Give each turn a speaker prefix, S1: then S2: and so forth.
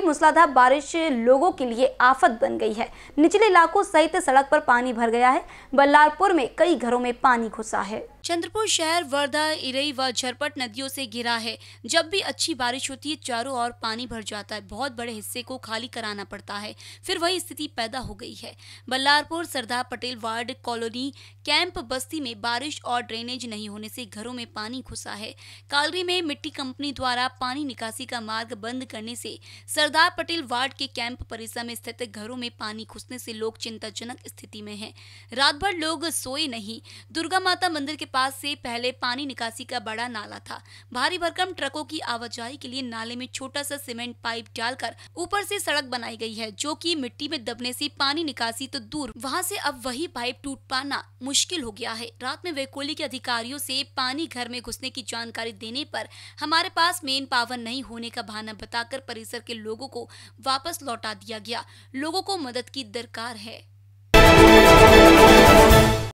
S1: की मूसलाधार बारिश लोगों के लिए आफत बन गई है निचले इलाकों सहित सड़क पर पानी भर गया है बल्लारपुर में कई घरों में पानी घुसा है चंद्रपुर शहर वर्धा इरई व झरपट नदियों से घिरा है जब भी अच्छी बारिश होती है चारों ओर पानी भर जाता है बहुत बड़े हिस्से को खाली कराना पड़ता है फिर वही स्थिति पैदा हो गई है Ballarpur Sardar Patel ward colony camp बस्ती में बारिश और ड्रेनेज नहीं होने से घरों में पानी घुसा है कालरी में मिट्टी कंपनी द्वारा पानी निकासी का मार्ग बंद करने से सरदार पटेल वार्ड के कैंप परिसर में स्थित घरों में पानी घुसने से लोग चिंताजनक स्थिति में है रात भर लोग सोए नहीं दुर्गा माता मंदिर के पास से पहले पानी निकासी का बड़ा नाला था भारी भरकम ट्रकों की आवाजाही के लिए नाले में छोटा सा सीमेंट पाइप डालकर ऊपर से सड़क बनाई गई है जो कि मिट्टी में दबने से पानी निकासी तो दूर वहाँ से अब वही पाइप टूट पाना मुश्किल हो गया है रात में वेकोली के अधिकारियों से पानी घर में घुसने की जानकारी देने पर हमारे पास मेन पावर नहीं होने का बहाना बताकर परिसर के लोगों को वापस लौटा दिया गया लोगों को मदद की दरकार है